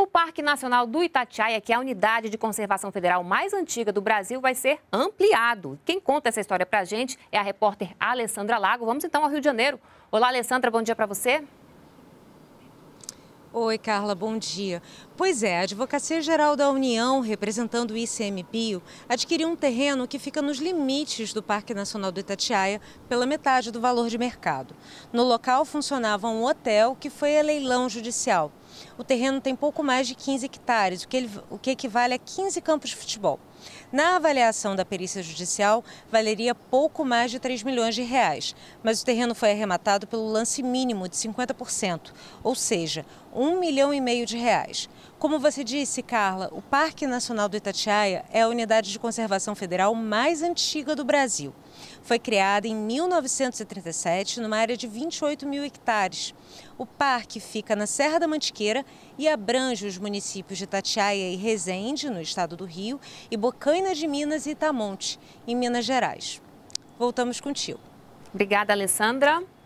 O Parque Nacional do Itatiaia, que é a unidade de conservação federal mais antiga do Brasil, vai ser ampliado. Quem conta essa história para a gente é a repórter Alessandra Lago. Vamos então ao Rio de Janeiro. Olá, Alessandra, bom dia para você. Oi, Carla, bom dia. Pois é, a Advocacia Geral da União, representando o ICMBio, adquiriu um terreno que fica nos limites do Parque Nacional do Itatiaia pela metade do valor de mercado. No local funcionava um hotel que foi a leilão judicial. O terreno tem pouco mais de 15 hectares, o que, ele, o que equivale a 15 campos de futebol. Na avaliação da perícia judicial, valeria pouco mais de 3 milhões de reais, mas o terreno foi arrematado pelo lance mínimo de 50%, ou seja, 1 milhão e meio de reais. Como você disse, Carla, o Parque Nacional do Itatiaia é a unidade de conservação federal mais antiga do Brasil. Foi criada em 1937 numa área de 28 mil hectares. O parque fica na Serra da Mantiqueira, e abrange os municípios de Tatiaia e Resende, no estado do Rio, e Bocaina de Minas e Itamonte, em Minas Gerais. Voltamos contigo. Obrigada, Alessandra.